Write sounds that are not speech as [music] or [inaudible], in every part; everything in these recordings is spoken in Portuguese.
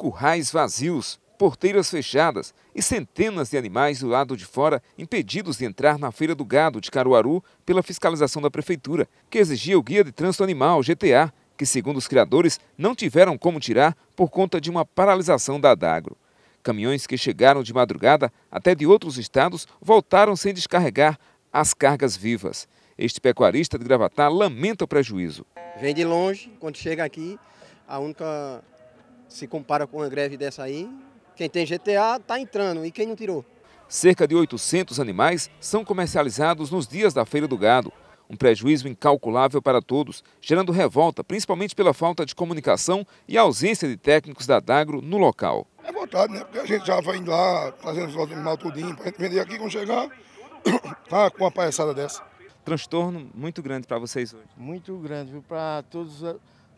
currais vazios, porteiras fechadas e centenas de animais do lado de fora impedidos de entrar na Feira do Gado de Caruaru pela fiscalização da Prefeitura, que exigia o Guia de Trânsito Animal, GTA, que, segundo os criadores, não tiveram como tirar por conta de uma paralisação da Adagro. Caminhões que chegaram de madrugada até de outros estados voltaram sem descarregar as cargas vivas. Este pecuarista de Gravatá lamenta o prejuízo. Vem de longe, quando chega aqui, a única se compara com uma greve dessa aí, quem tem GTA está entrando e quem não tirou. Cerca de 800 animais são comercializados nos dias da Feira do Gado. Um prejuízo incalculável para todos, gerando revolta, principalmente pela falta de comunicação e ausência de técnicos da Dagro no local. É vontade, né? Porque a gente já vai indo lá, trazendo os animais tudinho, para a gente vender aqui, quando chegar, [coughs] tá com uma palhaçada dessa. Transtorno muito grande para vocês hoje? Muito grande, viu? para todos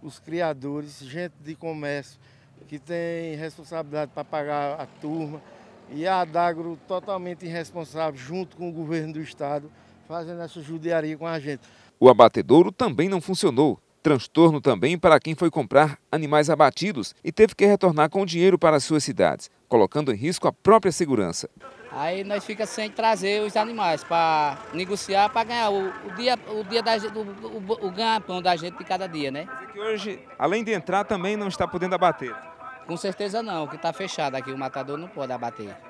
os criadores, gente de comércio, que tem responsabilidade para pagar a turma, e a Adagro totalmente irresponsável, junto com o governo do estado, fazendo essa judiaria com a gente. O abatedouro também não funcionou. Transtorno também para quem foi comprar animais abatidos e teve que retornar com o dinheiro para as suas cidades, colocando em risco a própria segurança. Aí nós fica sem trazer os animais para negociar, para ganhar o, o, dia, o dia da, o, o, o ganha-pão da gente de cada dia, né? que hoje, além de entrar, também não está podendo abater. Com certeza não, que está fechado aqui, o matador não pode abater.